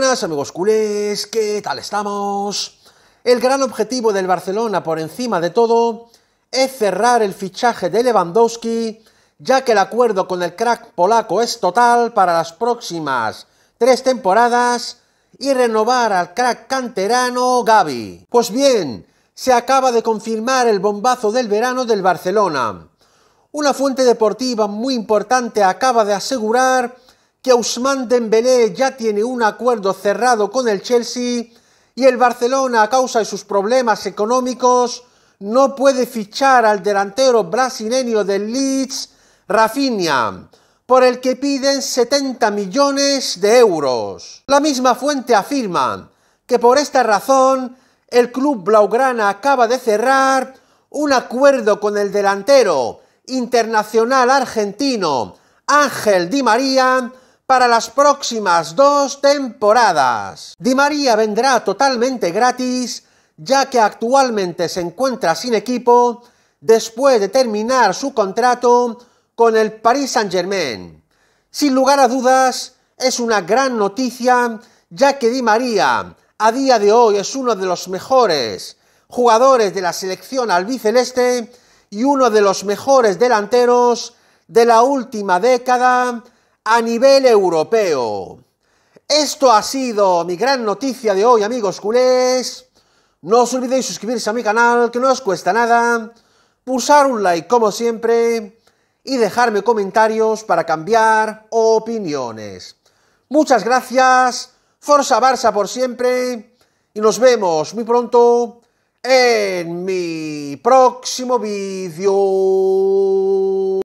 buenas amigos culés, ¿qué tal estamos? El gran objetivo del Barcelona por encima de todo es cerrar el fichaje de Lewandowski, ya que el acuerdo con el crack polaco es total para las próximas tres temporadas y renovar al crack canterano Gaby. Pues bien, se acaba de confirmar el bombazo del verano del Barcelona. Una fuente deportiva muy importante acaba de asegurar que Ousmane Dembélé ya tiene un acuerdo cerrado con el Chelsea y el Barcelona a causa de sus problemas económicos no puede fichar al delantero brasileño del Leeds, Rafinha, por el que piden 70 millones de euros. La misma fuente afirma que por esta razón el club blaugrana acaba de cerrar un acuerdo con el delantero internacional argentino Ángel Di María para las próximas dos temporadas. Di María vendrá totalmente gratis, ya que actualmente se encuentra sin equipo después de terminar su contrato con el Paris Saint-Germain. Sin lugar a dudas, es una gran noticia, ya que Di María a día de hoy es uno de los mejores jugadores de la selección albiceleste y uno de los mejores delanteros de la última década a nivel europeo. Esto ha sido mi gran noticia de hoy, amigos culés. No os olvidéis suscribirse a mi canal, que no os cuesta nada. Pulsar un like como siempre y dejarme comentarios para cambiar opiniones. Muchas gracias, Forza Barça por siempre y nos vemos muy pronto en mi próximo vídeo.